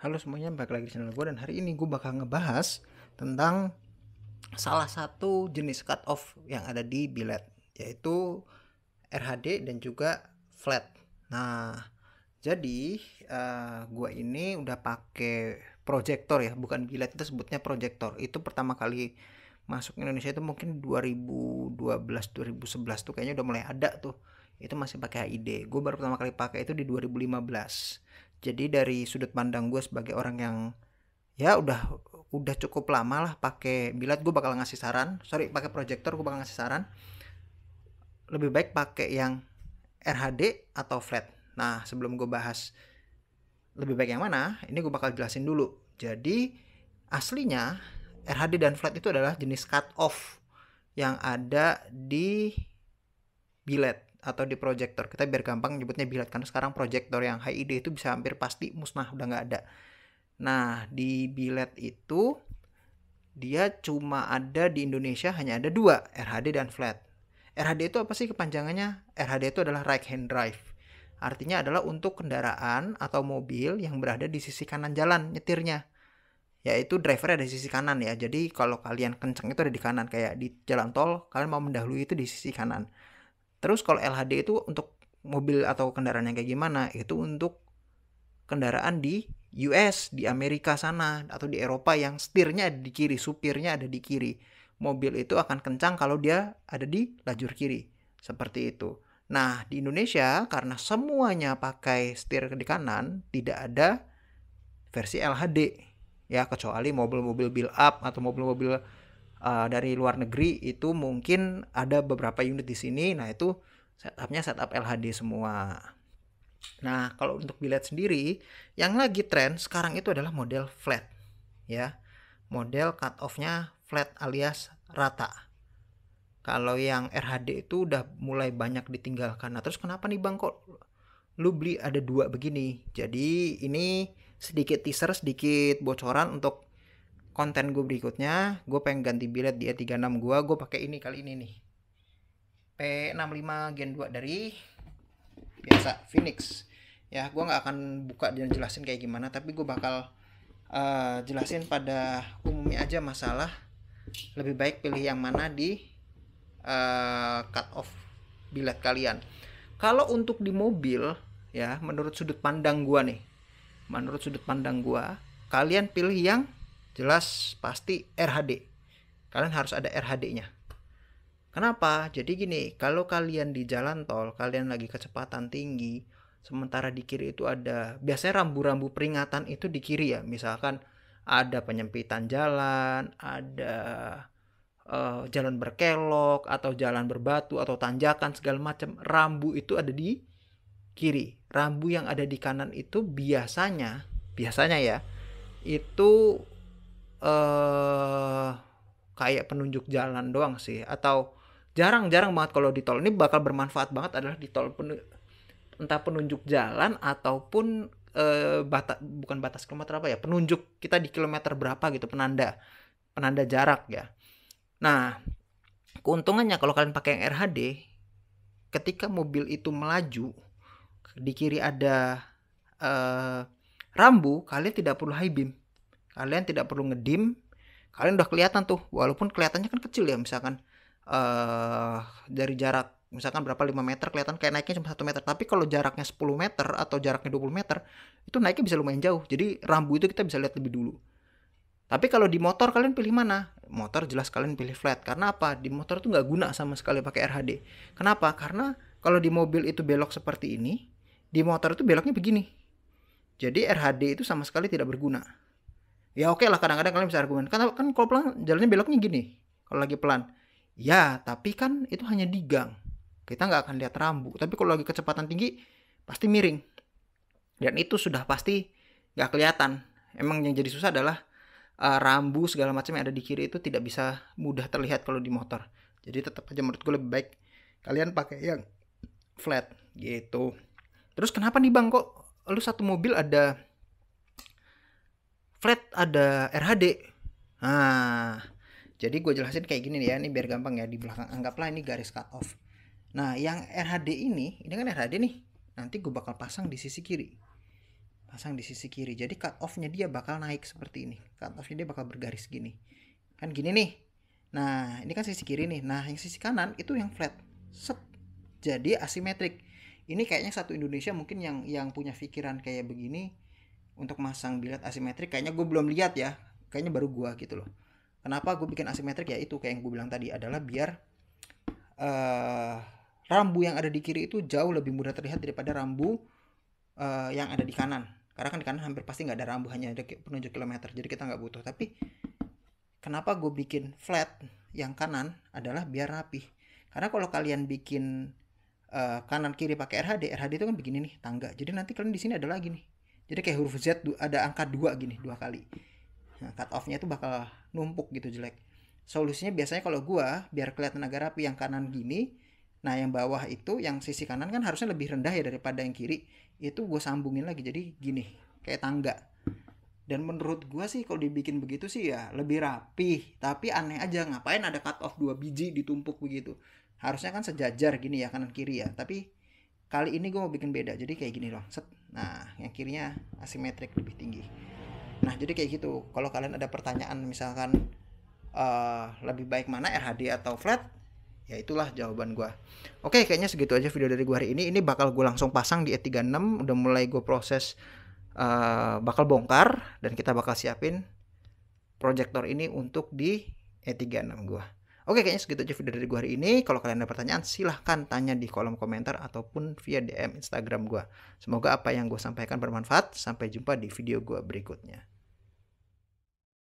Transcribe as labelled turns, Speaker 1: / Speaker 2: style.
Speaker 1: Halo semuanya, balik lagi di channel gue dan hari ini gue bakal ngebahas tentang salah satu jenis cut off yang ada di billet yaitu RHD dan juga flat. Nah, jadi uh, eh, gue ini udah pakai proyektor ya, bukan billet itu sebutnya proyektor. Itu pertama kali masuk Indonesia itu mungkin 2012 2011 tuh kayaknya udah mulai ada tuh. Itu masih pakai HID. Gue baru pertama kali pakai itu di 2015 jadi dari sudut pandang gue sebagai orang yang ya udah udah cukup lama lah pakai bilat gue bakal ngasih saran sorry pakai proyektor gue bakal ngasih saran lebih baik pakai yang RHD atau flat nah sebelum gue bahas lebih baik yang mana ini gue bakal jelasin dulu jadi aslinya RHD dan flat itu adalah jenis cut off yang ada di bilet atau di proyektor kita biar gampang nyebutnya bilet karena sekarang proyektor yang id e itu bisa hampir pasti musnah udah nggak ada nah di bilet itu dia cuma ada di Indonesia hanya ada dua RHD dan flat RHD itu apa sih kepanjangannya RHD itu adalah right hand drive artinya adalah untuk kendaraan atau mobil yang berada di sisi kanan jalan nyetirnya yaitu driver ada di sisi kanan ya jadi kalau kalian kenceng itu ada di kanan kayak di jalan tol kalian mau mendahului itu di sisi kanan Terus kalau LHD itu untuk mobil atau kendaraan yang kayak gimana? Itu untuk kendaraan di US, di Amerika sana atau di Eropa yang setirnya ada di kiri, supirnya ada di kiri. Mobil itu akan kencang kalau dia ada di lajur kiri. Seperti itu. Nah, di Indonesia karena semuanya pakai setir di kanan, tidak ada versi LHD. Ya, kecuali mobil-mobil build up atau mobil-mobil uh, dari luar negeri itu mungkin ada beberapa unit di sini. Nah, itu setupnya setup LHD semua. Nah, kalau untuk bilet sendiri, yang lagi tren sekarang itu adalah model flat, ya. Model cut offnya flat alias rata. Kalau yang RHD itu udah mulai banyak ditinggalkan. Nah, terus kenapa nih Bang kok lu beli ada dua begini? Jadi, ini sedikit teaser, sedikit bocoran untuk konten gue berikutnya gue pengen ganti bilet dia e E36 gue gue pakai ini kali ini nih P65 Gen 2 dari biasa Phoenix ya gue nggak akan buka dan jelasin kayak gimana tapi gue bakal uh, jelasin pada umumnya aja masalah lebih baik pilih yang mana di uh, cut off bilet kalian kalau untuk di mobil ya menurut sudut pandang gue nih menurut sudut pandang gue kalian pilih yang jelas pasti RHD. Kalian harus ada RHD-nya. Kenapa? Jadi gini, kalau kalian di jalan tol, kalian lagi kecepatan tinggi, sementara di kiri itu ada biasanya rambu-rambu peringatan itu di kiri ya, misalkan ada penyempitan jalan, ada uh, jalan berkelok atau jalan berbatu atau tanjakan segala macam, rambu itu ada di kiri. Rambu yang ada di kanan itu biasanya, biasanya ya, itu uh, kayak penunjuk jalan doang sih atau jarang-jarang banget kalau di tol ini bakal bermanfaat banget adalah di tol penu entah penunjuk jalan ataupun uh, bata bukan batas kilometer apa ya penunjuk kita di kilometer berapa gitu penanda penanda jarak ya nah keuntungannya kalau kalian pakai yang RHD ketika mobil itu melaju di kiri ada uh, rambu kalian tidak perlu high beam Kalian tidak perlu ngedim. Kalian udah kelihatan tuh, walaupun kelihatannya kan kecil ya misalkan uh, dari jarak misalkan berapa 5 meter kelihatan kayak naiknya cuma 1 meter tapi kalau jaraknya 10 meter atau jaraknya 20 meter itu naiknya bisa lumayan jauh jadi rambu itu kita bisa lihat lebih dulu tapi kalau di motor kalian pilih mana motor jelas kalian pilih flat karena apa di motor itu nggak guna sama sekali pakai RHD kenapa karena kalau di mobil itu belok seperti ini di motor itu beloknya begini jadi RHD itu sama sekali tidak berguna ya oke okay lah kadang-kadang kalian bisa argumen kan kan kalau pelan jalannya beloknya gini kalau lagi pelan ya tapi kan itu hanya di gang kita nggak akan lihat rambu tapi kalau lagi kecepatan tinggi pasti miring dan itu sudah pasti nggak kelihatan emang yang jadi susah adalah uh, rambu segala macam yang ada di kiri itu tidak bisa mudah terlihat kalau di motor. Jadi tetap aja menurut gue lebih baik kalian pakai yang flat gitu. Terus kenapa nih bang kok lu satu mobil ada flat ada RHD nah jadi gue jelasin kayak gini ya ini biar gampang ya di belakang anggaplah ini garis cut off nah yang RHD ini ini kan RHD nih nanti gue bakal pasang di sisi kiri pasang di sisi kiri jadi cut off-nya dia bakal naik seperti ini cut off-nya dia bakal bergaris gini kan gini nih nah ini kan sisi kiri nih nah yang sisi kanan itu yang flat set jadi asimetrik ini kayaknya satu Indonesia mungkin yang yang punya pikiran kayak begini untuk masang billet asimetrik kayaknya gue belum lihat ya kayaknya baru gue gitu loh kenapa gue bikin asimetrik ya itu kayak yang gue bilang tadi adalah biar uh, rambu yang ada di kiri itu jauh lebih mudah terlihat daripada rambu uh, yang ada di kanan karena kan di kanan hampir pasti nggak ada rambu hanya ada penunjuk kilometer jadi kita nggak butuh tapi kenapa gue bikin flat yang kanan adalah biar rapi karena kalau kalian bikin uh, kanan kiri pakai RHD RHD itu kan begini nih tangga jadi nanti kalian di sini ada lagi nih jadi kayak huruf Z ada angka dua gini dua kali nah, cut offnya itu bakal numpuk gitu jelek solusinya biasanya kalau gua biar kelihatan agak rapi yang kanan gini nah yang bawah itu yang sisi kanan kan harusnya lebih rendah ya daripada yang kiri itu gue sambungin lagi jadi gini kayak tangga dan menurut gue sih kalau dibikin begitu sih ya lebih rapi. tapi aneh aja ngapain ada cut off dua biji ditumpuk begitu harusnya kan sejajar gini ya kanan kiri ya tapi kali ini gue mau bikin beda jadi kayak gini loh set nah yang kirinya asimetrik lebih tinggi nah jadi kayak gitu kalau kalian ada pertanyaan misalkan uh, lebih baik mana RHD atau flat ya itulah jawaban gue oke kayaknya segitu aja video dari gue hari ini ini bakal gue langsung pasang di E36 udah mulai gue proses uh, bakal bongkar dan kita bakal siapin proyektor ini untuk di E36 gue Oke kayaknya segitu aja video dari gue hari ini. Kalau kalian ada pertanyaan silahkan tanya di kolom komentar ataupun via DM Instagram gue. Semoga apa yang gue sampaikan bermanfaat. Sampai jumpa di video gue berikutnya.